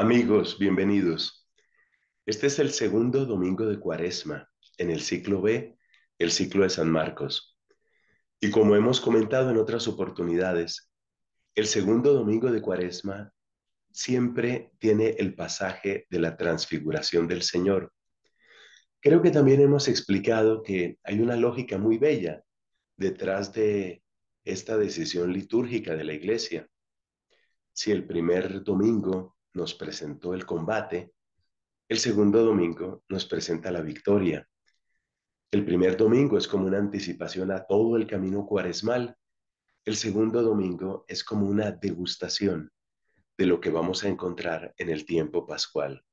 Amigos, bienvenidos. Este es el segundo domingo de Cuaresma en el ciclo B, el ciclo de San Marcos. Y como hemos comentado en otras oportunidades, el segundo domingo de Cuaresma siempre tiene el pasaje de la transfiguración del Señor. Creo que también hemos explicado que hay una lógica muy bella detrás de esta decisión litúrgica de la Iglesia. Si el primer domingo nos presentó el combate, el segundo domingo nos presenta la victoria. El primer domingo es como una anticipación a todo el camino cuaresmal. El segundo domingo es como una degustación de lo que vamos a encontrar en el tiempo pascual.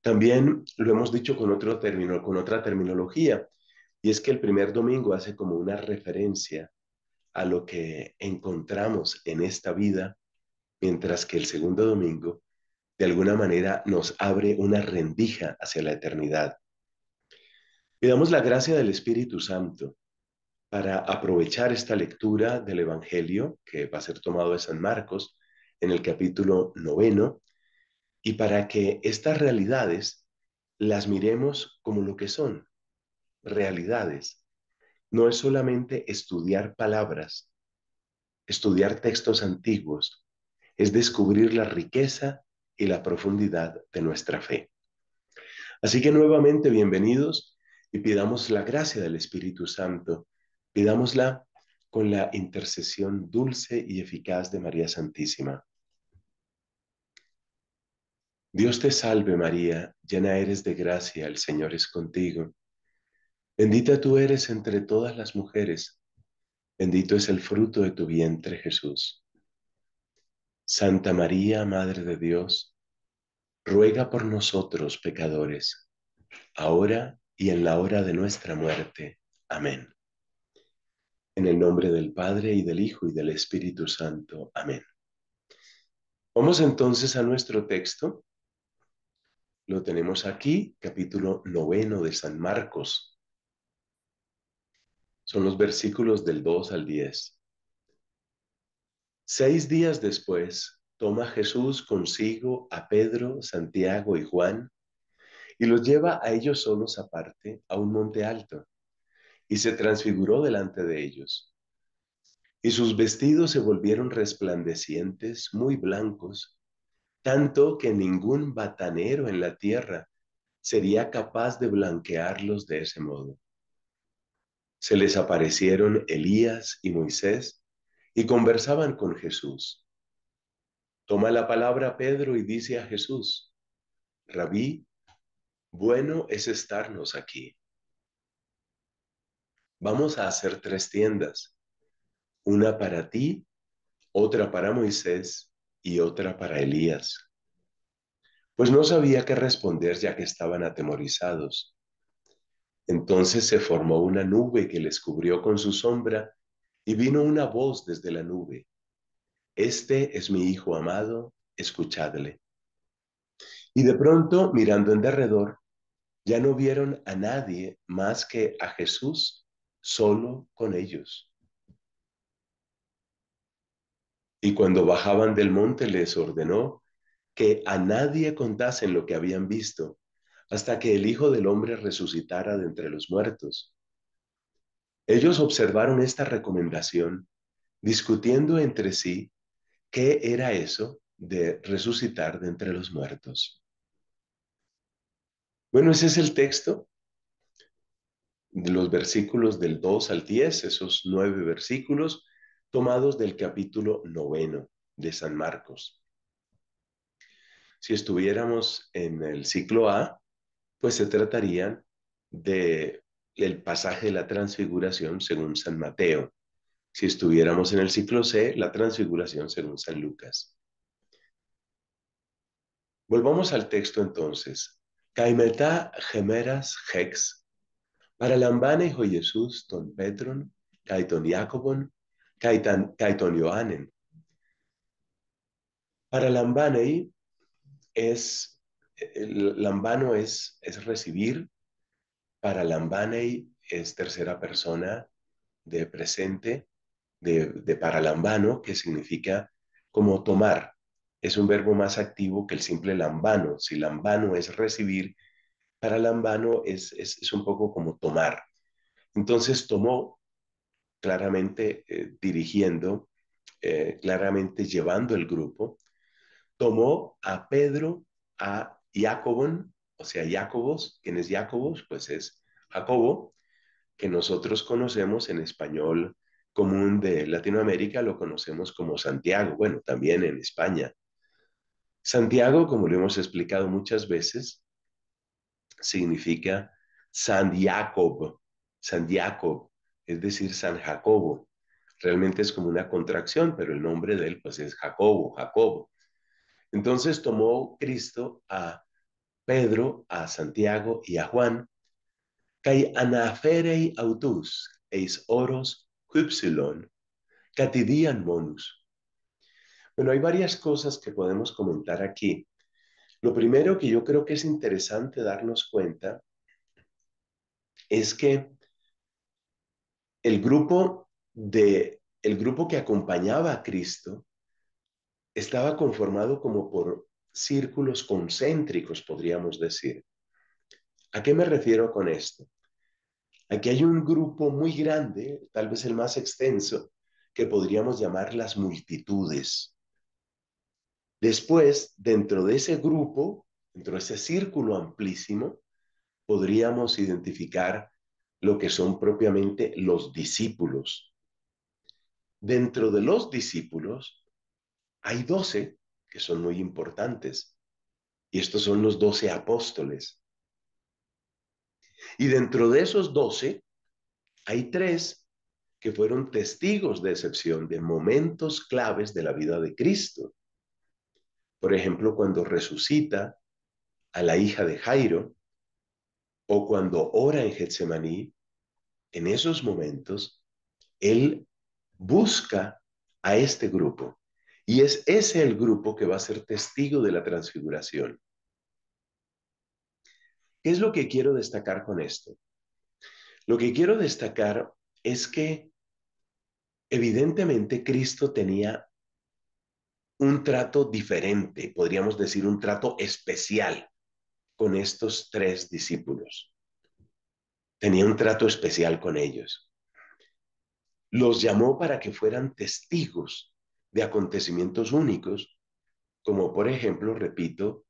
También lo hemos dicho con, otro término, con otra terminología, y es que el primer domingo hace como una referencia a lo que encontramos en esta vida mientras que el segundo domingo, de alguna manera, nos abre una rendija hacia la eternidad. Pidamos la gracia del Espíritu Santo para aprovechar esta lectura del Evangelio, que va a ser tomado de San Marcos, en el capítulo noveno, y para que estas realidades las miremos como lo que son, realidades. No es solamente estudiar palabras, estudiar textos antiguos, es descubrir la riqueza y la profundidad de nuestra fe. Así que nuevamente bienvenidos y pidamos la gracia del Espíritu Santo, pidámosla con la intercesión dulce y eficaz de María Santísima. Dios te salve María, llena eres de gracia, el Señor es contigo. Bendita tú eres entre todas las mujeres, bendito es el fruto de tu vientre Jesús. Santa María, Madre de Dios, ruega por nosotros pecadores, ahora y en la hora de nuestra muerte. Amén. En el nombre del Padre y del Hijo y del Espíritu Santo. Amén. Vamos entonces a nuestro texto. Lo tenemos aquí, capítulo noveno de San Marcos. Son los versículos del 2 al 10. Seis días después, toma Jesús consigo a Pedro, Santiago y Juan y los lleva a ellos solos aparte a un monte alto y se transfiguró delante de ellos. Y sus vestidos se volvieron resplandecientes, muy blancos, tanto que ningún batanero en la tierra sería capaz de blanquearlos de ese modo. Se les aparecieron Elías y Moisés y conversaban con Jesús. Toma la palabra Pedro y dice a Jesús, Rabí, bueno es estarnos aquí. Vamos a hacer tres tiendas, una para ti, otra para Moisés y otra para Elías. Pues no sabía qué responder ya que estaban atemorizados. Entonces se formó una nube que les cubrió con su sombra y vino una voz desde la nube. Este es mi Hijo amado, escuchadle. Y de pronto, mirando en derredor, ya no vieron a nadie más que a Jesús solo con ellos. Y cuando bajaban del monte les ordenó que a nadie contasen lo que habían visto hasta que el Hijo del Hombre resucitara de entre los muertos. Ellos observaron esta recomendación discutiendo entre sí qué era eso de resucitar de entre los muertos. Bueno, ese es el texto de los versículos del 2 al 10, esos nueve versículos tomados del capítulo noveno de San Marcos. Si estuviéramos en el ciclo A, pues se tratarían de el pasaje de la transfiguración según San Mateo. Si estuviéramos en el ciclo C, la transfiguración según San Lucas. Volvamos al texto entonces. caimeta gemeras hex. Para lambane Jesús ton Petron, caiton Jacobon, caiton Johannen. Para lambanei es, el lambano es, es recibir, para es tercera persona de presente, de, paralambano, que significa como tomar. Es un verbo más activo que el simple lambano. Si lambano es recibir, para lambano es, un poco como tomar. Entonces tomó claramente eh, dirigiendo, eh, claramente llevando el grupo, tomó a Pedro, a Jacobon, o sea, Jacobos, ¿quién es Jacobos? Pues es Jacobo, que nosotros conocemos en español común de Latinoamérica, lo conocemos como Santiago, bueno, también en España. Santiago, como lo hemos explicado muchas veces, significa San Jacob, San Jacob, es decir, San Jacobo. Realmente es como una contracción, pero el nombre de él pues es Jacobo, Jacobo. Entonces tomó Cristo a Pedro, a Santiago y a Juan, kai anaferei autus eis oros hypsilon catidian monus. Bueno, hay varias cosas que podemos comentar aquí. Lo primero que yo creo que es interesante darnos cuenta es que el grupo de el grupo que acompañaba a Cristo estaba conformado como por círculos concéntricos, podríamos decir. ¿A qué me refiero con esto? Aquí hay un grupo muy grande, tal vez el más extenso, que podríamos llamar las multitudes. Después, dentro de ese grupo, dentro de ese círculo amplísimo, podríamos identificar lo que son propiamente los discípulos. Dentro de los discípulos hay doce que son muy importantes. Y estos son los doce apóstoles. Y dentro de esos doce, hay tres que fueron testigos de excepción de momentos claves de la vida de Cristo. Por ejemplo, cuando resucita a la hija de Jairo o cuando ora en Getsemaní, en esos momentos, él busca a este grupo y es ese el grupo que va a ser testigo de la transfiguración. ¿Qué es lo que quiero destacar con esto? Lo que quiero destacar es que evidentemente Cristo tenía un trato diferente, podríamos decir un trato especial con estos tres discípulos. Tenía un trato especial con ellos. Los llamó para que fueran testigos de acontecimientos únicos, como por ejemplo, repito,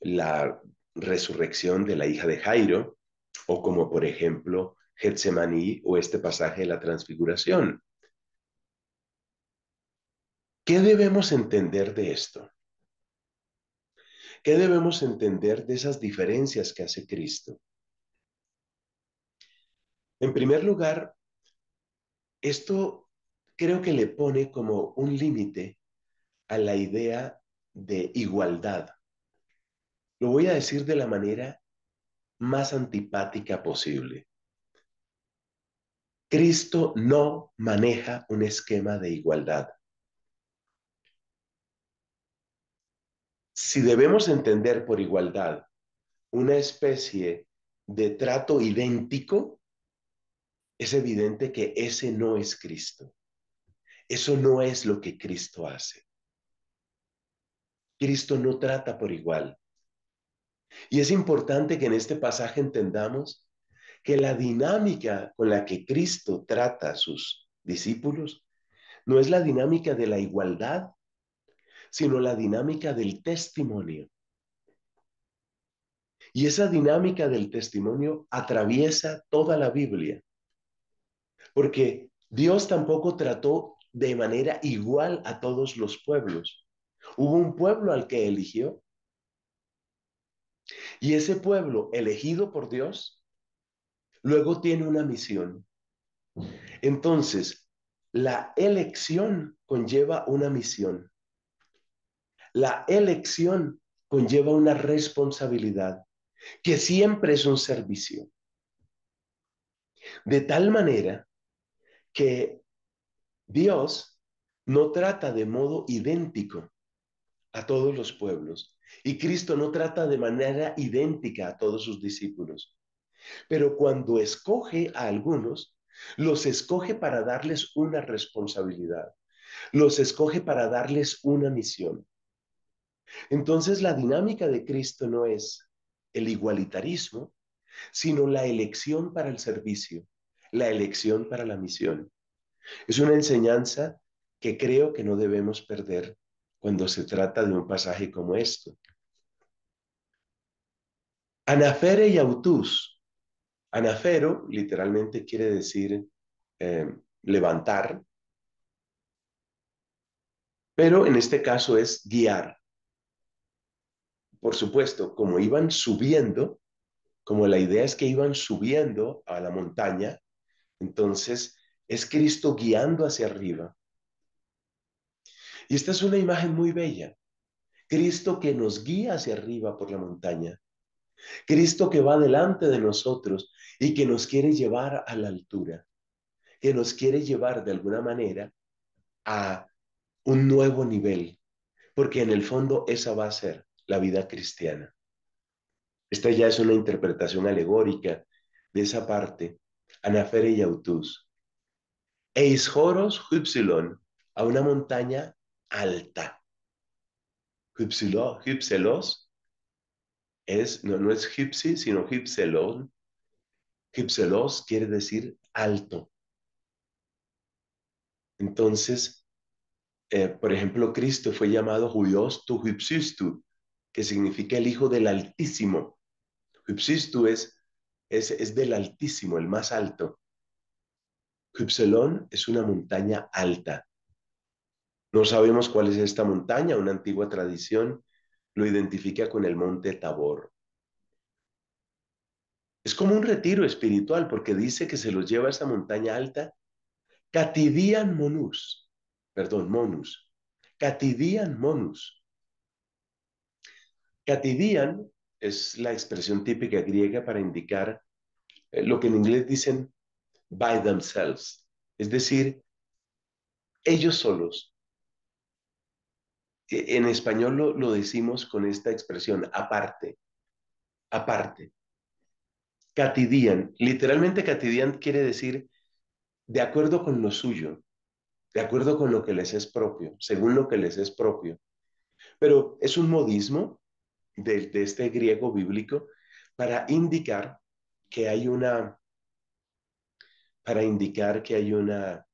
la resurrección de la hija de Jairo, o como por ejemplo Getsemaní o este pasaje de la transfiguración. ¿Qué debemos entender de esto? ¿Qué debemos entender de esas diferencias que hace Cristo? En primer lugar, esto creo que le pone como un límite a la idea de igualdad. Lo voy a decir de la manera más antipática posible. Cristo no maneja un esquema de igualdad. Si debemos entender por igualdad una especie de trato idéntico, es evidente que ese no es Cristo. Eso no es lo que Cristo hace. Cristo no trata por igual. Y es importante que en este pasaje entendamos que la dinámica con la que Cristo trata a sus discípulos no es la dinámica de la igualdad, sino la dinámica del testimonio. Y esa dinámica del testimonio atraviesa toda la Biblia, porque Dios tampoco trató de manera igual a todos los pueblos. Hubo un pueblo al que eligió. Y ese pueblo elegido por Dios, luego tiene una misión. Entonces, la elección conlleva una misión. La elección conlleva una responsabilidad que siempre es un servicio. De tal manera que Dios no trata de modo idéntico a todos los pueblos y Cristo no trata de manera idéntica a todos sus discípulos. Pero cuando escoge a algunos, los escoge para darles una responsabilidad, los escoge para darles una misión. Entonces la dinámica de Cristo no es el igualitarismo, sino la elección para el servicio, la elección para la misión. Es una enseñanza que creo que no debemos perder cuando se trata de un pasaje como esto. Anafere y autus. Anafero literalmente quiere decir eh, levantar, pero en este caso es guiar. Por supuesto, como iban subiendo, como la idea es que iban subiendo a la montaña, entonces es Cristo guiando hacia arriba. Y esta es una imagen muy bella. Cristo que nos guía hacia arriba por la montaña. Cristo que va delante de nosotros y que nos quiere llevar a la altura, que nos quiere llevar de alguna manera a un nuevo nivel, porque en el fondo esa va a ser la vida cristiana. Esta ya es una interpretación alegórica de esa parte, Anafere y Autus. Eishoros Hypsilon, a una montaña alta. Hypsilon, no, es hypsi, sino hypselon. Hypselos quiere decir alto. Entonces, eh, por ejemplo, Cristo fue llamado Julios tu Hypsistu, que significa el Hijo del Altísimo. Hypsistu es, es, es del Altísimo, el más alto. Kupselon es una montaña alta. No sabemos cuál es esta montaña, una antigua tradición lo identifica con el monte Tabor. Es como un retiro espiritual porque dice que se los lleva a esa montaña alta. Katidian monus, perdón, monus. Katidian monus. Katidian es la expresión típica griega para indicar eh, lo que en inglés dicen by themselves. Es decir, ellos solos. E, en español lo, decimos con esta expresión, aparte, aparte. Catidian, literalmente catidian quiere decir de acuerdo con lo suyo, de acuerdo con lo que les es propio, según lo que les es propio. Pero es un modismo de este griego bíblico para indicar que hay una para indicar que hay una,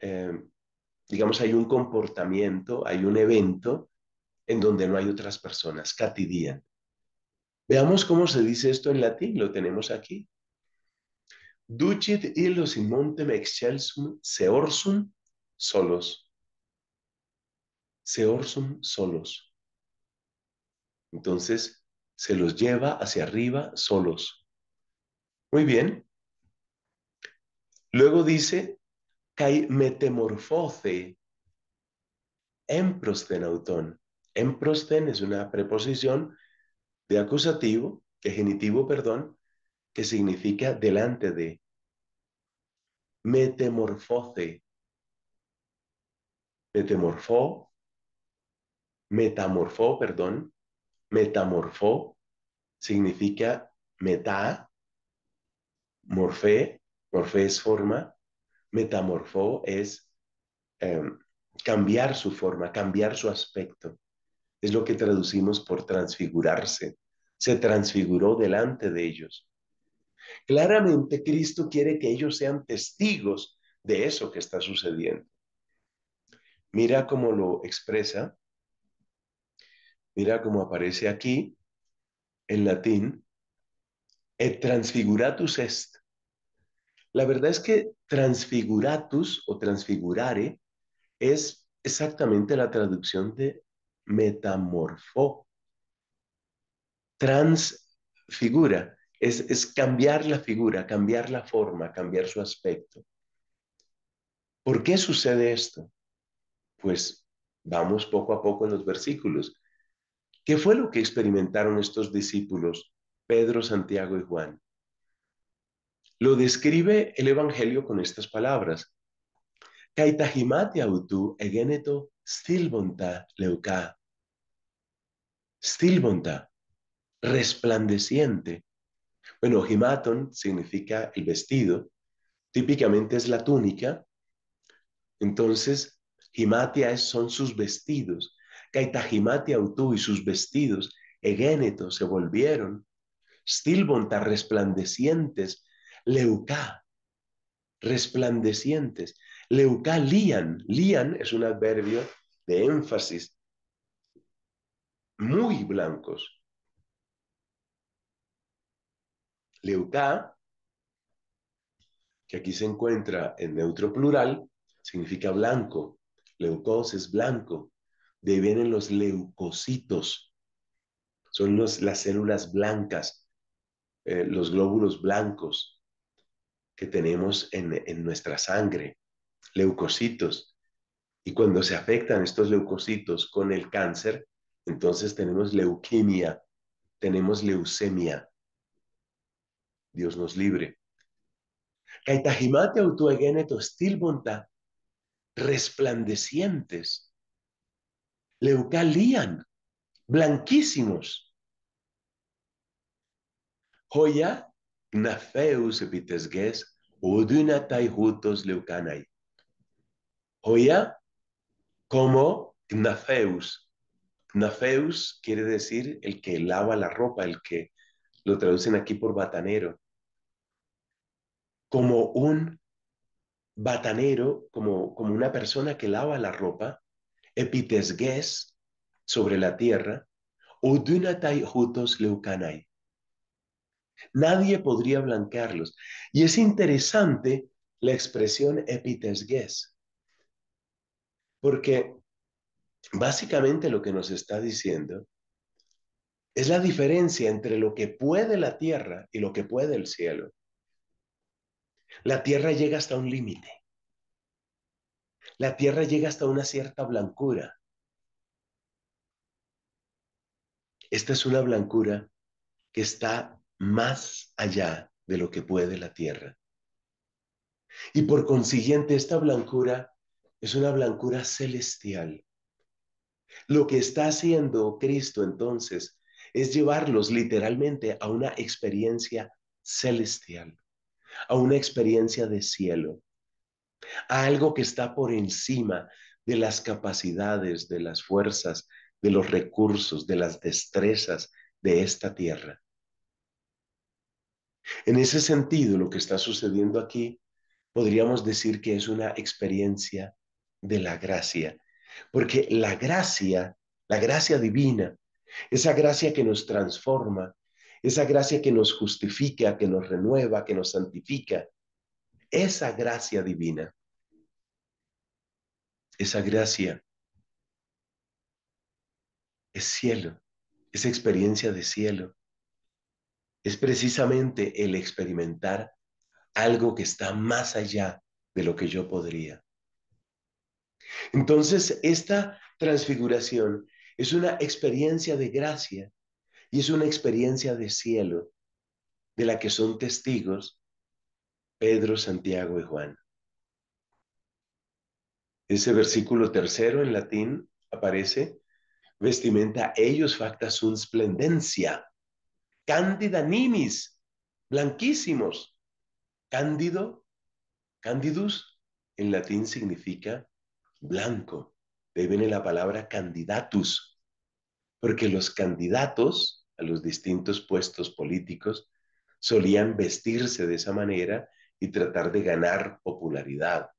em, digamos, hay un comportamiento, hay un evento en donde no hay otras personas, catidian. Veamos cómo se dice esto en latín, lo tenemos aquí. Ducit illos in montem excelsum seorsum solos. Seorsum solos. Entonces, se los lleva hacia arriba solos. Muy bien. Luego dice, kai metamorfose emprosten En Emprosten es una preposición de acusativo, de genitivo, perdón, que significa delante de. Metamorfose. Metemorfó. Metamorfó, perdón. Metamorfó significa meta, morfé, fe es forma, metamorfó es em, cambiar su forma, cambiar su aspecto. Es lo que traducimos por transfigurarse. Se transfiguró delante de ellos. Claramente Cristo quiere que ellos sean testigos de eso que está sucediendo. Mira cómo lo expresa. Mira cómo aparece aquí en latín. Et transfiguratus est. La verdad es que transfiguratus o transfigurare es exactamente la traducción de metamorfó. Transfigura es, es cambiar la figura, cambiar la forma, cambiar su aspecto. ¿Por qué sucede esto? Pues vamos poco a poco en los versículos. ¿Qué fue lo que experimentaron estos discípulos, Pedro, Santiago y Juan? Lo describe el Evangelio con estas palabras. autu egeneto stilbonta leuka Stilbonta, resplandeciente. Bueno, himaton significa el vestido, típicamente es la túnica. Entonces, himatia son sus vestidos. Kaitahimati autu y sus vestidos, egeneto, se volvieron. Stilbonta, resplandecientes, leucá, resplandecientes. Leucá lian. Lian es un adverbio de énfasis. Muy blancos. Leucá, que aquí se encuentra en neutro plural, significa blanco. Leucos es blanco. De vienen los leucocitos. Son las células blancas, eh, los glóbulos blancos, que tenemos en, nuestra sangre, leucocitos. Y cuando se afectan estos leucocitos con el cáncer, entonces tenemos leuquimia. tenemos leucemia. Dios nos libre. Caitajimate autoegeneto stilbonta, resplandecientes, leucalían, blanquísimos. Joya Gnafeus epitesgués udunatai jutos leucanai. como gnafeus. Nafeus quiere decir el que lava la ropa, el que lo traducen aquí por batanero. Como un batanero, como, como una persona que lava la ropa, epitesgues sobre la tierra, udunatai taijutos Leucanai. Nadie podría blanquearlos. Y es interesante la expresión epitesgués. porque básicamente lo que nos está diciendo es la diferencia entre lo que puede la tierra y lo que puede el cielo. La tierra llega hasta un límite. La tierra llega hasta una cierta blancura. Esta es una blancura que está más allá de lo que puede la tierra. Y por consiguiente, esta blancura es una blancura celestial. Lo que está haciendo Cristo entonces es llevarlos literalmente a una experiencia celestial, a una experiencia de cielo, a algo que está por encima de las capacidades, de las fuerzas, de los recursos, de las destrezas de esta tierra. En ese sentido, lo que está sucediendo aquí, podríamos decir que es una experiencia de la gracia, porque la gracia, la gracia divina, esa gracia que nos transforma, esa gracia que nos justifica, que nos renueva, que nos santifica, esa gracia divina, esa gracia es cielo, esa experiencia de cielo, es precisamente el experimentar algo que está más allá de lo que yo podría. Entonces, esta transfiguración es una experiencia de gracia y es una experiencia de cielo de la que son testigos Pedro, Santiago y Juan. Ese versículo tercero en latín aparece, vestimenta ellos facta sunt splendencia, Candida nimis, blanquísimos. Cándido, candidus, en latín significa blanco. De ahí viene la palabra candidatus, porque los candidatos a los distintos puestos políticos solían vestirse de esa manera y tratar de ganar popularidad.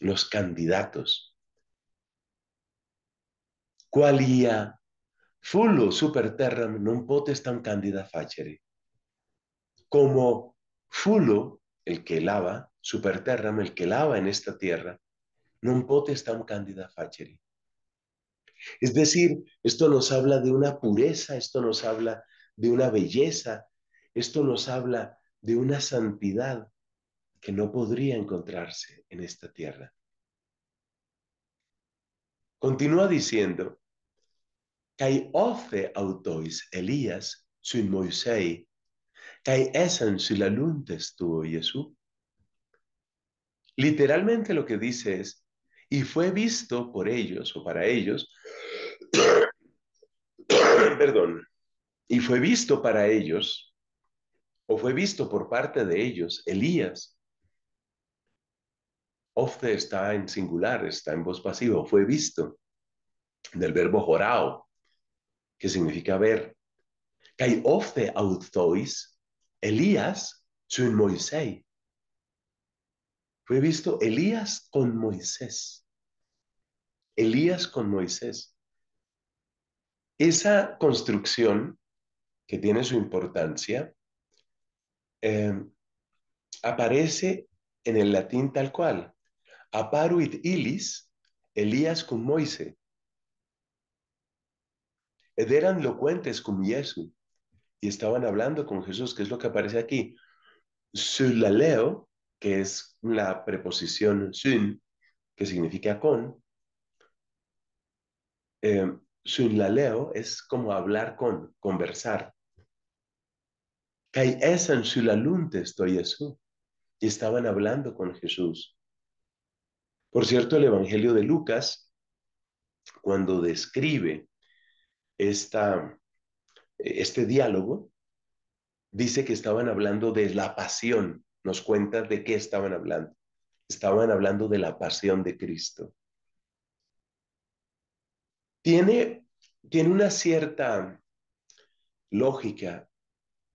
Los candidatos. Qualia fullo super terram non tan candida facere. Como fullo, el que lava, super el que lava en esta tierra, non tan candida facere. Es decir, esto nos habla de una pureza, esto nos habla de una belleza, esto nos habla de una santidad que no podría encontrarse en esta tierra. Continúa diciendo, Elías, Moisei, Jesús. Literalmente lo que dice es, y fue visto por ellos o para ellos, perdón, y fue visto para ellos, o fue visto por parte de ellos, Elías. Ofte está en singular, está en voz pasiva, fue visto, del verbo jorao, que significa ver. of the autois Elías su Moisés. Fue visto Elías con Moisés. Elías con Moisés. Esa construcción que tiene su importancia em, aparece en el latín tal cual. Aparuit ilis, Elías con Moisés eran locuentes con Jesús y estaban hablando con Jesús, que es lo que aparece aquí. Sulaleo, que es la preposición sin, que significa con. Eh, sulaleo es como hablar con, conversar. Kai la sulalunte estoy Y estaban hablando con Jesús. Por cierto, el Evangelio de Lucas, cuando describe esta, este diálogo, dice que estaban hablando de la pasión, nos cuenta de qué estaban hablando. Estaban hablando de la pasión de Cristo. Tiene, tiene una cierta lógica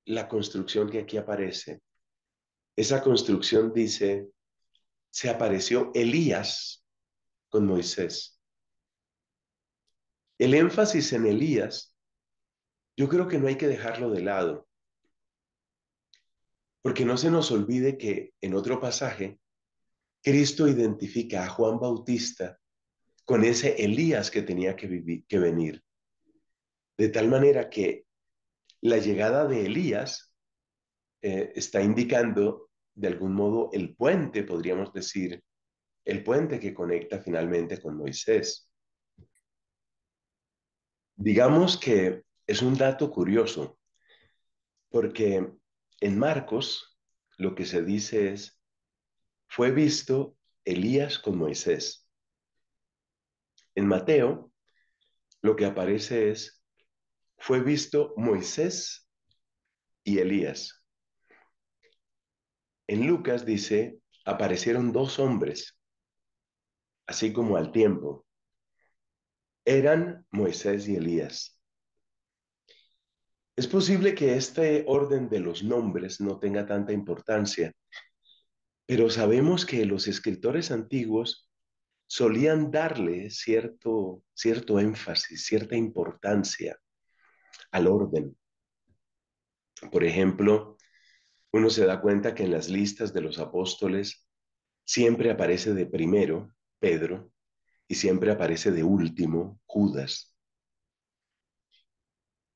la construcción que aquí aparece. Esa construcción dice, se apareció Elías con Moisés. El énfasis en Elías, yo creo que no hay que dejarlo de lado, porque no se nos olvide que en otro pasaje, Cristo identifica a Juan Bautista con ese Elías que tenía que, que venir. De tal manera que la llegada de Elías eh, está indicando, de algún modo, el puente, podríamos decir, el puente que conecta finalmente con Moisés. Digamos que es un dato curioso, porque en Marcos lo que se dice es, fue visto Elías con Moisés. En Mateo lo que aparece es, fue visto Moisés y Elías. En Lucas dice, aparecieron dos hombres, así como al tiempo eran Moisés y Elías. Es posible que este orden de los nombres no tenga tanta importancia, pero sabemos que los escritores antiguos solían darle cierto, cierto énfasis, cierta importancia al orden. Por ejemplo, uno se da cuenta que en las listas de los apóstoles siempre aparece de primero Pedro, y siempre aparece de último Judas.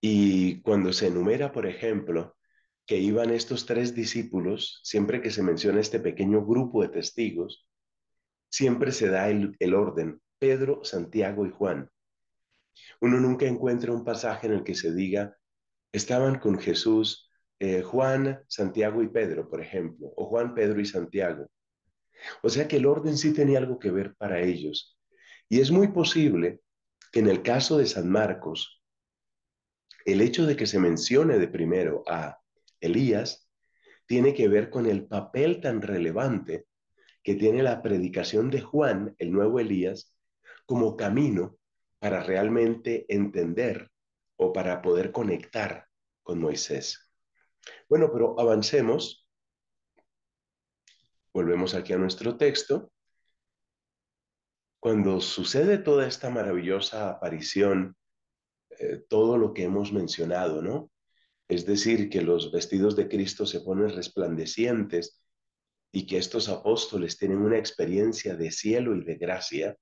Y cuando se enumera, por ejemplo, que iban estos tres discípulos, siempre que se menciona este pequeño grupo de testigos, siempre se da el, orden, Pedro, Santiago y Juan. Uno nunca encuentra un pasaje en el que se diga, estaban con Jesús eh, Juan, Santiago y Pedro, por ejemplo, o Juan, Pedro y Santiago. O sea que el orden sí tenía algo que ver para ellos, y es muy posible que en el caso de San Marcos, el hecho de que se mencione de primero a Elías tiene que ver con el papel tan relevante que tiene la predicación de Juan, el nuevo Elías, como camino para realmente entender o para poder conectar con Moisés. Bueno, pero avancemos. Volvemos aquí a nuestro texto. Cuando sucede toda esta maravillosa aparición, eh, todo lo que hemos mencionado, ¿no? Es decir, que los vestidos de Cristo se ponen resplandecientes y que estos apóstoles tienen una experiencia de cielo y de gracia,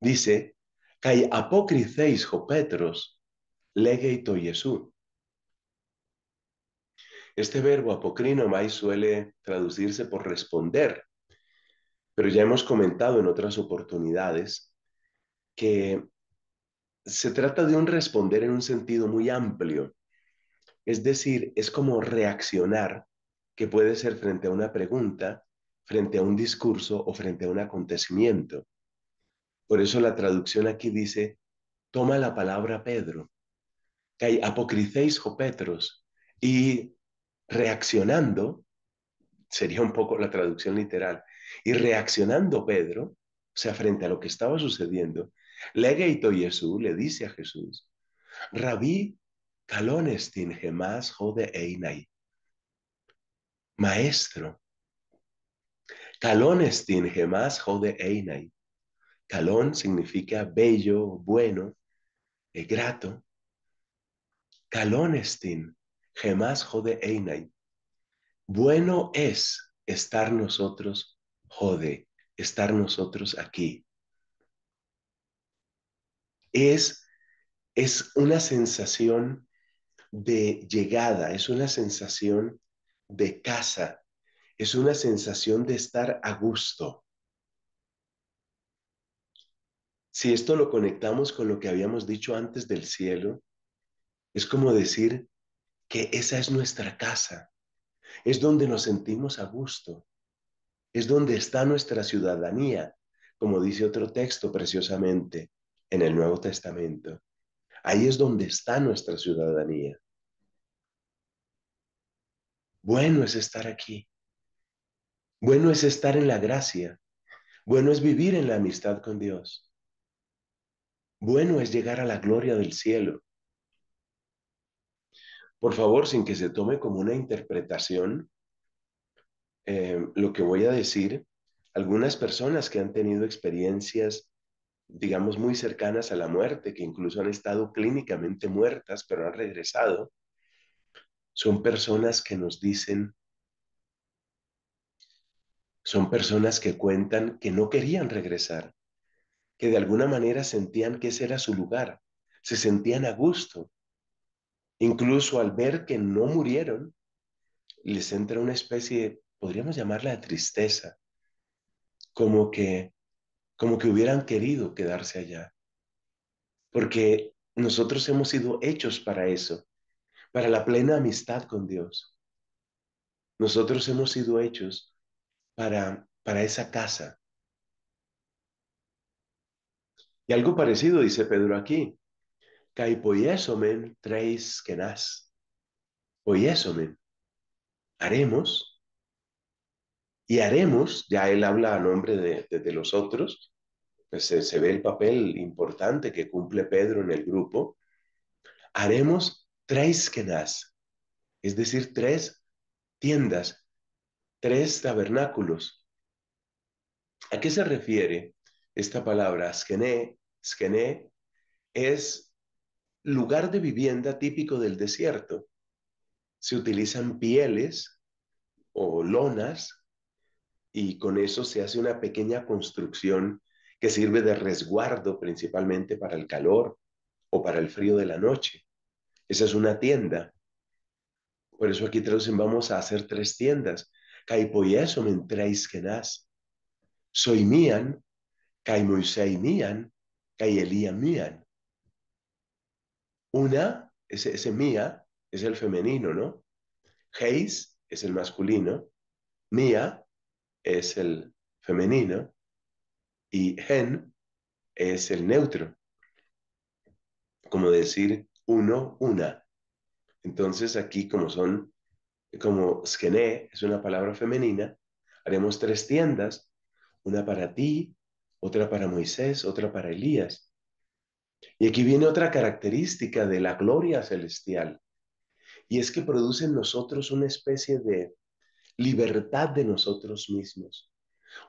dice, Este verbo apocrinomai suele traducirse por responder, pero ya hemos comentado en otras oportunidades que se trata de un responder en un sentido muy amplio. Es decir, es como reaccionar, que puede ser frente a una pregunta, frente a un discurso o frente a un acontecimiento. Por eso la traducción aquí dice, toma la palabra Pedro, que apocricéis o Petros, y reaccionando, sería un poco la traducción literal, y reaccionando Pedro, o sea, frente a lo que estaba sucediendo, Legeito Jesús le dice a Jesús, Rabí, calonestin gemás jode einai. Maestro, calonestin gemás jode einai. Calón significa bello, bueno, eh, grato. grato. Calonestin gemás jode einai. Bueno es estar nosotros jode estar nosotros aquí. Es, es una sensación de llegada, es una sensación de casa, es una sensación de estar a gusto. Si esto lo conectamos con lo que habíamos dicho antes del cielo, es como decir que esa es nuestra casa, es donde nos sentimos a gusto, es donde está nuestra ciudadanía, como dice otro texto preciosamente en el Nuevo Testamento. Ahí es donde está nuestra ciudadanía. Bueno es estar aquí. Bueno es estar en la gracia. Bueno es vivir en la amistad con Dios. Bueno es llegar a la gloria del cielo. Por favor, sin que se tome como una interpretación eh, lo que voy a decir, algunas personas que han tenido experiencias, digamos, muy cercanas a la muerte, que incluso han estado clínicamente muertas, pero han regresado, son personas que nos dicen, son personas que cuentan que no querían regresar, que de alguna manera sentían que ese era su lugar, se sentían a gusto. Incluso al ver que no murieron, les entra una especie de podríamos llamarla tristeza, como que, como que hubieran querido quedarse allá, porque nosotros hemos sido hechos para eso, para la plena amistad con Dios. Nosotros hemos sido hechos para, para esa casa. Y algo parecido dice Pedro aquí, kai tres kenaz kenas. Poiesomen, haremos y haremos, ya él habla a nombre de, los otros, pues se, ve el papel importante que cumple Pedro en el grupo, haremos tres skenas, es decir, tres tiendas, tres tabernáculos. ¿A qué se refiere esta palabra? Skené, skené es lugar de vivienda típico del desierto. Se utilizan pieles o lonas y con eso se hace una pequeña construcción que sirve de resguardo principalmente para el calor o para el frío de la noche. Esa es una tienda. Por eso aquí traducen, vamos a hacer tres tiendas. que traiskenaz. Soy mían, kai Moisei mían, kai Elía mían. Una, ese, ese mía, es el femenino, ¿no? Heis es el masculino. Mía es el femenino y gen es el neutro. Como decir uno, una. Entonces aquí como son, como skene es una palabra femenina, haremos tres tiendas, una para ti, otra para Moisés, otra para Elías. Y aquí viene otra característica de la gloria celestial, y es que produce en nosotros una especie de libertad de nosotros mismos,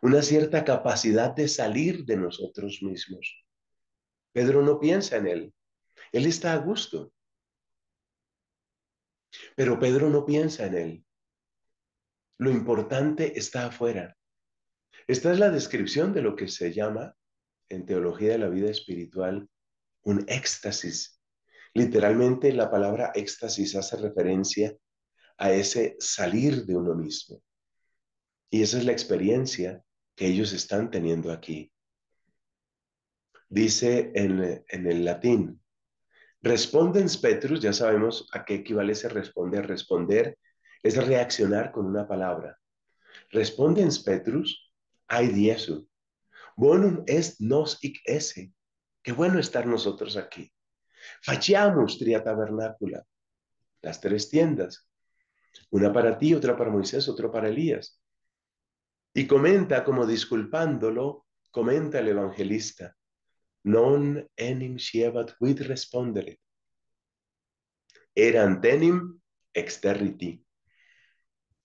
una cierta capacidad de salir de nosotros mismos. Pedro no piensa en él, él está a gusto. Pero Pedro no piensa en él. Lo importante está afuera. Esta es la descripción de lo que se llama en teología de la vida espiritual un éxtasis. Literalmente la palabra éxtasis hace referencia a ese salir de uno mismo. Y esa es la experiencia que ellos están teniendo aquí. Dice en, el latín, respondens Petrus, ya sabemos a qué equivale ese responder. Responder es reaccionar con una palabra. Respondens Petrus, hay diesu. Bonum est nos ic esse. Qué bueno estar nosotros aquí. fallamos tria tabernacula. Las tres tiendas. Una para ti, otra para Moisés, otra para Elías. Y comenta, como disculpándolo, comenta el evangelista, non enim sievat quid respondere Eran tenim exterriti.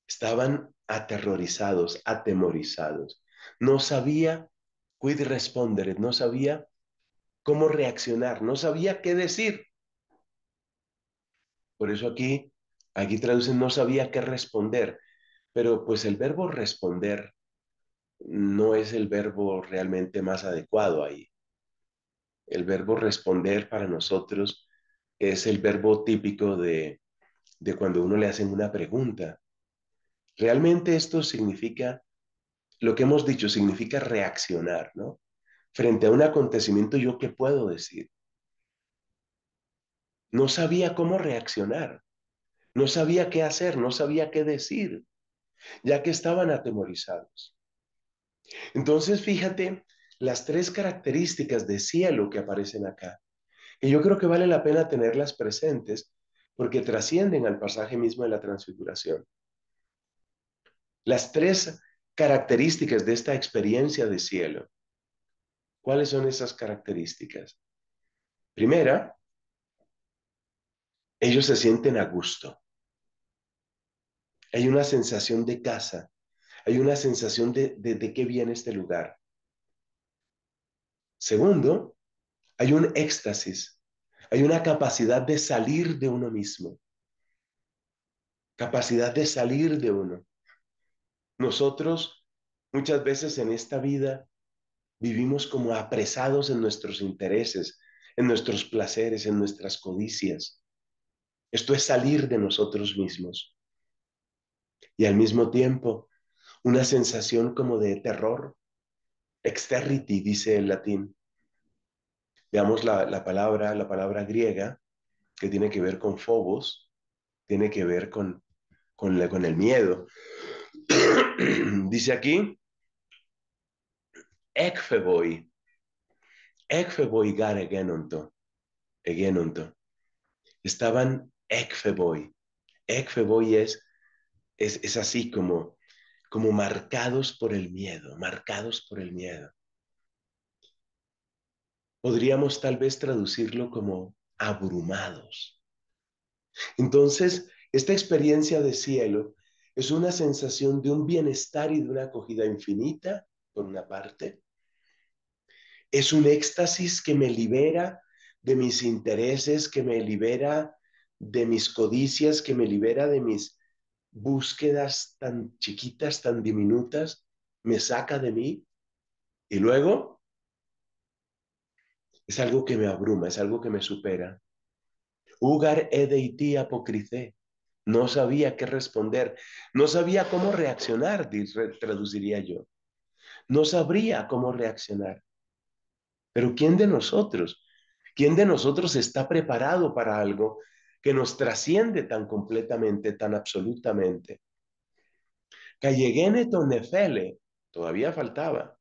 Estaban aterrorizados, atemorizados. No sabía quid responderet, no sabía cómo reaccionar, no sabía qué decir. Por eso aquí Aquí traducen no sabía qué responder, pero pues el verbo responder no es el verbo realmente más adecuado ahí. El verbo responder para nosotros es el verbo típico de, cuando uno le hacen una pregunta. Realmente esto significa, lo que hemos dicho, significa reaccionar, ¿no? Frente a un acontecimiento, ¿yo qué puedo decir? No sabía cómo reaccionar. No sabía qué hacer, no sabía qué decir, ya que estaban atemorizados. Entonces, fíjate las tres características de cielo que aparecen acá, Y yo creo que vale la pena tenerlas presentes porque trascienden al pasaje mismo de la transfiguración. Las tres características de esta experiencia de cielo. ¿Cuáles son esas características? Primera, ellos se sienten a gusto. Hay una sensación de casa, hay una sensación de, de, qué viene este lugar. Segundo, hay un éxtasis, hay una capacidad de salir de uno mismo, capacidad de salir de uno. Nosotros muchas veces en esta vida vivimos como apresados en nuestros intereses, en nuestros placeres, en nuestras codicias. Esto es salir de nosotros mismos y al mismo tiempo una sensación como de terror. Exterriti, dice el latín. Veamos la, la palabra, la palabra griega, que tiene que ver con fobos, tiene que ver con, con, con el miedo. dice aquí, ekfeboi, ekfeboi gar egenonto, egenonto. Estaban ekfeboi. Ekfeboi es es, así como, como marcados por el miedo, marcados por el miedo. Podríamos tal vez traducirlo como abrumados. Entonces, esta experiencia de cielo es una sensación de un bienestar y de una acogida infinita, por una parte. Es un éxtasis que me libera de mis intereses, que me libera de mis codicias, que me libera de mis búsquedas tan chiquitas, tan diminutas, me saca de mí y luego es algo que me abruma, es algo que me supera. Ugar e apocrifé. No sabía qué responder, no sabía cómo reaccionar, traduciría yo. No sabría cómo reaccionar. Pero ¿quién de nosotros? ¿Quién de nosotros está preparado para algo que nos trasciende tan completamente, tan absolutamente. Callegene tonefele, todavía faltaba.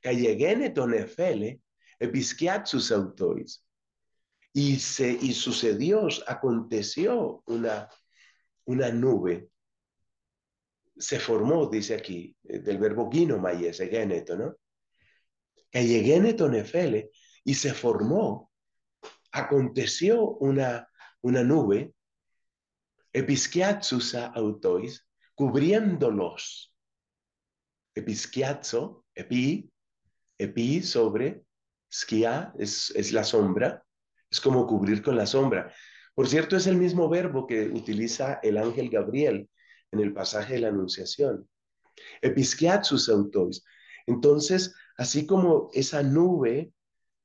Callegene tonefele, episquiat sus Y, se, sucedió, aconteció una, una nube. Se formó, dice aquí, eh, del verbo guino mayese, geneto, ¿no? Callegene tonefele, y se formó, aconteció una, una nube, episquiatsus autois, cubriéndolos. Episkiatso, epi, epi sobre, skia es, la sombra, es como cubrir con la sombra. Por cierto, es el mismo verbo que utiliza el ángel Gabriel en el pasaje de la Anunciación. sus autois. Entonces, así como esa nube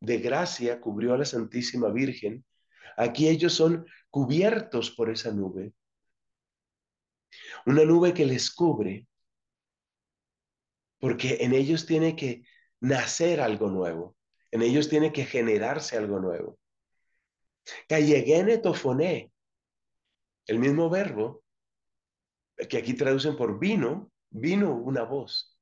de gracia cubrió a la Santísima Virgen, Aquí ellos son cubiertos por esa nube. Una nube que les cubre, porque en ellos tiene que nacer algo nuevo, en ellos tiene que generarse algo nuevo. el mismo verbo que aquí traducen por vino, vino una voz.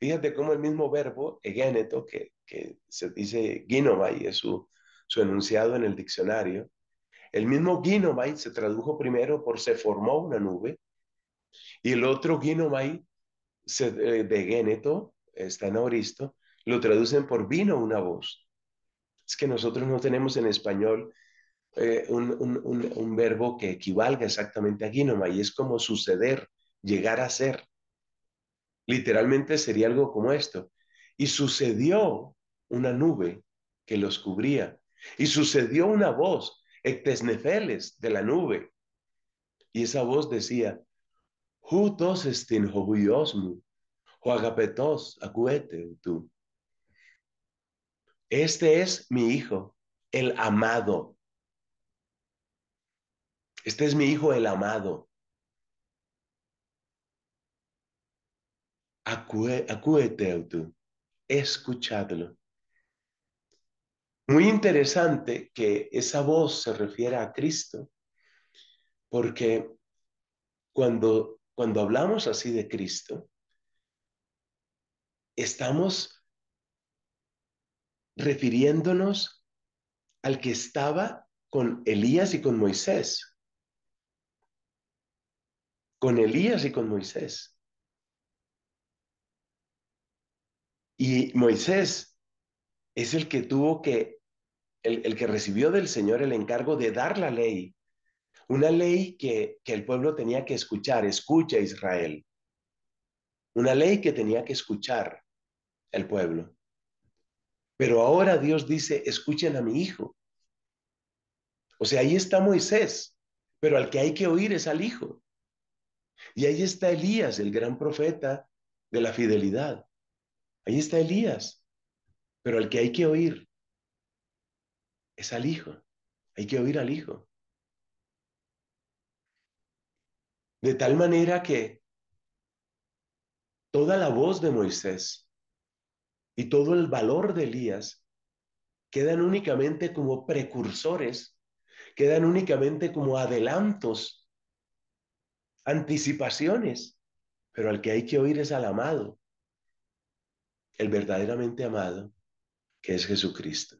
Fíjate cómo el mismo verbo, que, que se dice guinoma y es su su enunciado en el diccionario. El mismo Ginomai se tradujo primero por se formó una nube y el otro Ginomai eh, de Géneto, está en Auristo, lo traducen por vino una voz. Es que nosotros no tenemos en español eh, un, verbo que equivalga exactamente a guinomai, es como suceder, llegar a ser. Literalmente sería algo como esto. Y sucedió una nube que los cubría y sucedió una voz, Ectesnefeles, de la nube. Y esa voz decía, Jutos estin tú. Este es mi hijo, el amado. Este es mi hijo, el amado. Acuete tú. Escuchadlo. Muy interesante que esa voz se refiera a Cristo, porque cuando, cuando hablamos así de Cristo, estamos refiriéndonos al que estaba con Elías y con Moisés. Con Elías y con Moisés. Y Moisés es el que tuvo que, el, que recibió del Señor el encargo de dar la ley, una ley que, que el pueblo tenía que escuchar, escucha Israel, una ley que tenía que escuchar el pueblo. Pero ahora Dios dice, escuchen a mi hijo. O sea, ahí está Moisés, pero al que hay que oír es al hijo. Y ahí está Elías, el gran profeta de la fidelidad. Ahí está Elías, pero al que hay que oír es al Hijo. Hay que oír al Hijo. De tal manera que toda la voz de Moisés y todo el valor de Elías quedan únicamente como precursores, quedan únicamente como adelantos, anticipaciones, pero al que hay que oír es al amado, el verdaderamente amado, que es Jesucristo.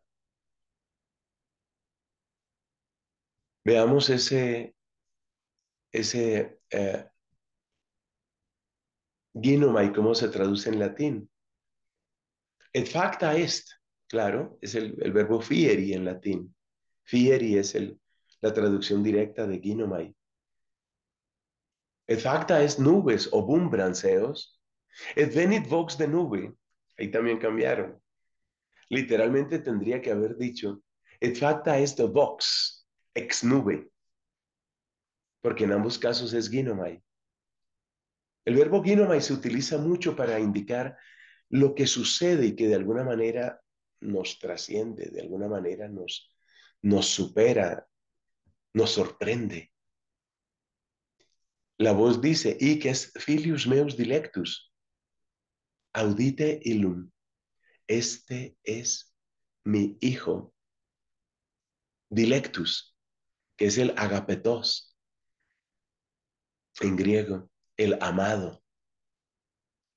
Veamos ese, ese eh, cómo se traduce en latín. Et facta est, claro, es el, verbo fieri en latín. Fieri es el, la traducción directa de ginomai. Et facta es nubes o bumbranceos, Et venit vox de nube. Ahí también cambiaron literalmente tendría que haber dicho, et facta est vox, ex nube, porque en ambos casos es ginomai. El verbo ginomai se utiliza mucho para indicar lo que sucede y que de alguna manera nos trasciende, de alguna manera nos, nos supera, nos sorprende. La voz dice, y que es filius meus dilectus, audite ilum este es mi hijo dilectus, que es el agapetos en griego, el amado.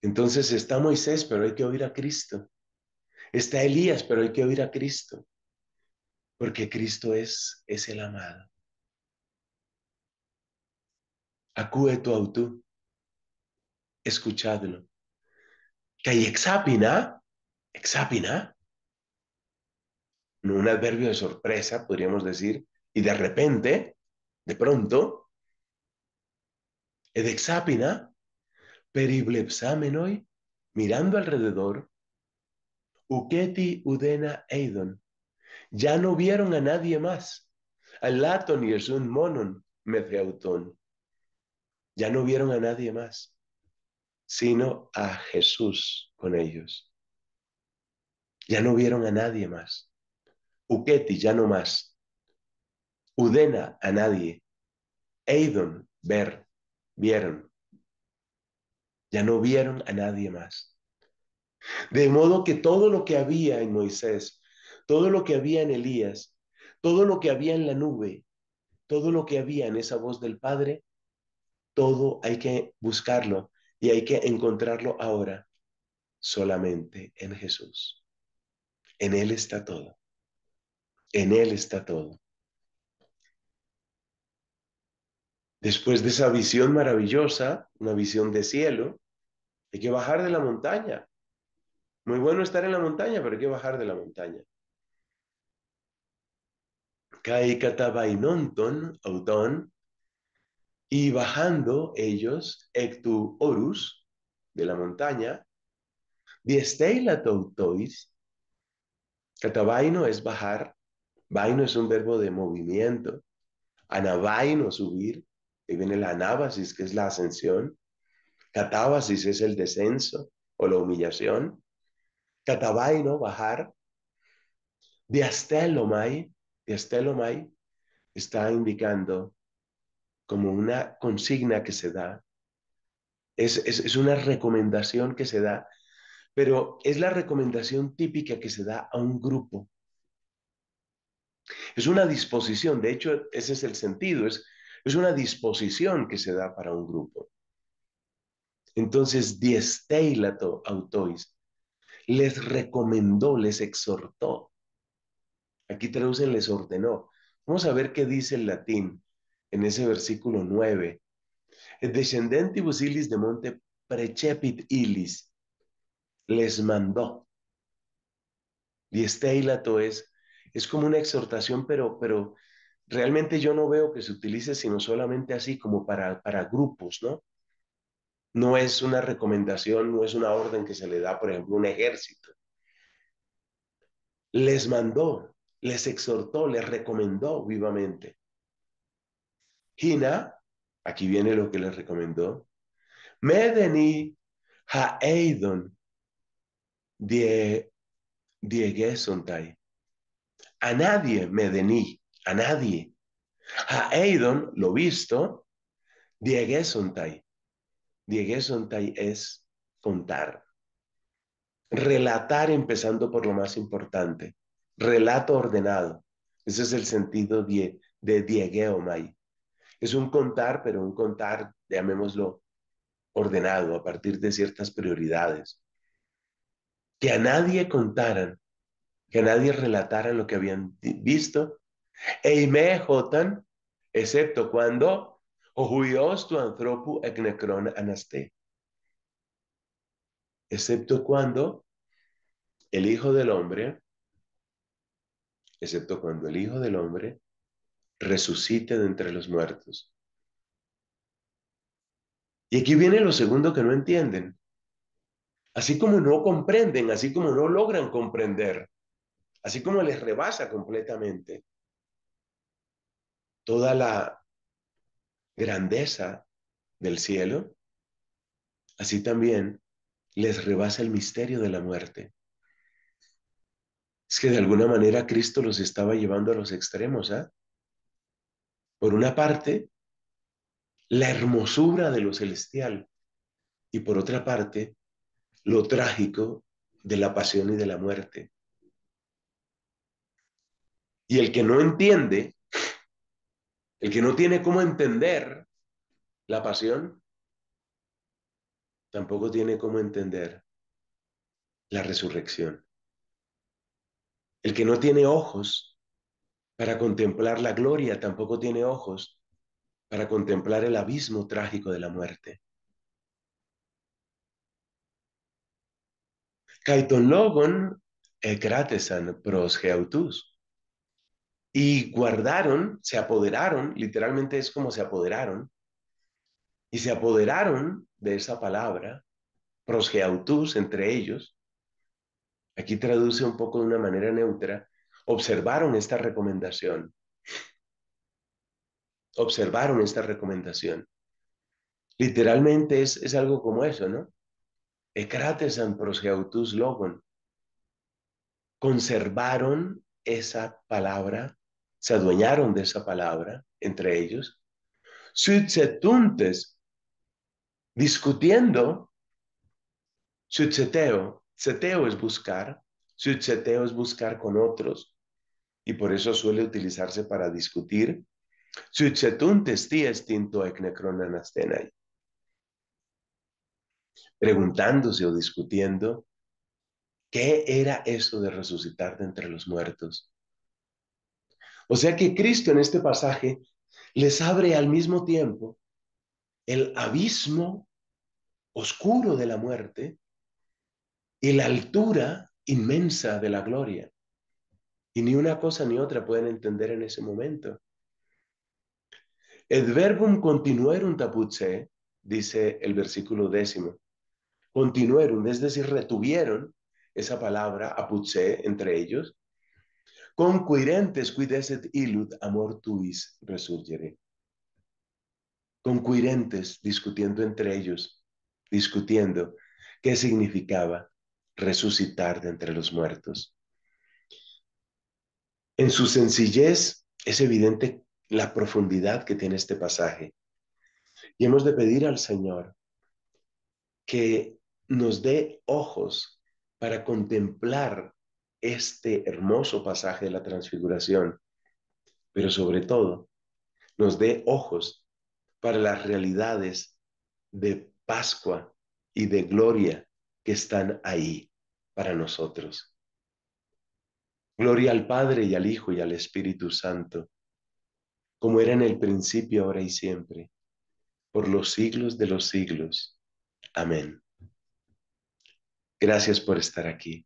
Entonces está Moisés, pero hay que oír a Cristo. Está Elías, pero hay que oír a Cristo, porque Cristo es, es el amado. Acúe tu autú, escuchadlo. Que exapina ¿ah? no un adverbio de sorpresa, podríamos decir, y de repente, de pronto, ed exapina, mirando alrededor, uketi udena eidon, ya no vieron a nadie más, laton y un monon meceautón, ya no vieron a nadie más, sino a Jesús con ellos. Ya no vieron a nadie más. Uketi, ya no más. Udena a nadie. Eidon, ver, vieron. Ya no vieron a nadie más. De modo que todo lo que había en Moisés, todo lo que había en Elías, todo lo que había en la nube, todo lo que había en esa voz del Padre, todo hay que buscarlo y hay que encontrarlo ahora solamente en Jesús. En Él está todo. En Él está todo. Después de esa visión maravillosa, una visión de cielo, hay que bajar de la montaña. Muy bueno estar en la montaña, pero hay que bajar de la montaña. nonton Auton, y bajando ellos, Ectu Horus, de la montaña, Diesteila Toutois, Catabaino es bajar, vaino es un verbo de movimiento, anabaino subir, y viene la anábasis que es la ascensión, catábasis es el descenso o la humillación, catabaino bajar, diastelomai, diastelomai está indicando como una consigna que se da, es una recomendación que se da pero es la recomendación típica que se da a un grupo. Es una disposición, de hecho ese es el sentido, es, es una disposición que se da para un grupo. Entonces, diesteilato autois les recomendó, les exhortó. Aquí traducen les ordenó. Vamos a ver qué dice el latín en ese versículo 9. Descendentibus busilis de monte precepit ilis, les mandó. Y este es, es como una exhortación, pero, pero realmente yo no veo que se utilice sino solamente así como para, para grupos, ¿no? No es una recomendación, no es una orden que se le da, por ejemplo, un ejército. Les mandó, les exhortó, les recomendó vivamente. Hina, aquí viene lo que les recomendó. Medeni ha'eidon Die, A nadie me dení, a nadie. A Eidon, lo visto, Diegue Sontai. Diegué es contar. Relatar empezando por lo más importante. Relato ordenado. Ese es el sentido de, de Es un contar, pero un contar, llamémoslo, ordenado a partir de ciertas prioridades que a nadie contaran, que a nadie relataran lo que habían visto. E jotan, excepto cuando ojuios tu anthropu ecnecron anasté. Excepto cuando el Hijo del Hombre, excepto cuando el Hijo del Hombre resucite de entre los muertos. Y aquí viene lo segundo que no entienden. Así como no comprenden, así como no logran comprender, así como les rebasa completamente toda la grandeza del cielo, así también les rebasa el misterio de la muerte. Es que de alguna manera Cristo los estaba llevando a los extremos. ¿ah? Por una parte, la hermosura de lo celestial y por otra parte, lo trágico de la pasión y de la muerte. Y el que no entiende, el que no tiene cómo entender la pasión, tampoco tiene cómo entender la resurrección. El que no tiene ojos para contemplar la gloria, tampoco tiene ojos para contemplar el abismo trágico de la muerte. Kai logon pros Y guardaron, se apoderaron, literalmente es como se apoderaron, y se apoderaron de esa palabra, prosgeautus, entre ellos. Aquí traduce un poco de una manera neutra, observaron esta recomendación. Observaron esta recomendación. Literalmente es, es algo como eso, ¿no? an prosgeutús logon. Conservaron esa palabra, se adueñaron de esa palabra entre ellos. suitsetuntes, discutiendo. suitseteo, seteo es buscar. suitseteo es buscar con otros. Y por eso suele utilizarse para discutir. tinto ti estinto ecnecronanastenai preguntándose o discutiendo qué era eso de resucitar de entre los muertos. O sea que Cristo en este pasaje les abre al mismo tiempo el abismo oscuro de la muerte y la altura inmensa de la gloria. Y ni una cosa ni otra pueden entender en ese momento. Et verbum un tapuche, dice el versículo décimo continuaron, es decir, retuvieron esa palabra aputse entre ellos. Concuirentes cuideset ilud amor tuis resurgere. Concuirentes discutiendo entre ellos, discutiendo qué significaba resucitar de entre los muertos. En su sencillez es evidente la profundidad que tiene este pasaje. Y hemos de pedir al Señor que nos dé ojos para contemplar este hermoso pasaje de la transfiguración, pero sobre todo nos dé ojos para las realidades de Pascua y de gloria que están ahí para nosotros. Gloria al Padre y al Hijo y al Espíritu Santo, como era en el principio, ahora y siempre, por los siglos de los siglos. Amén. Gracias por estar aquí.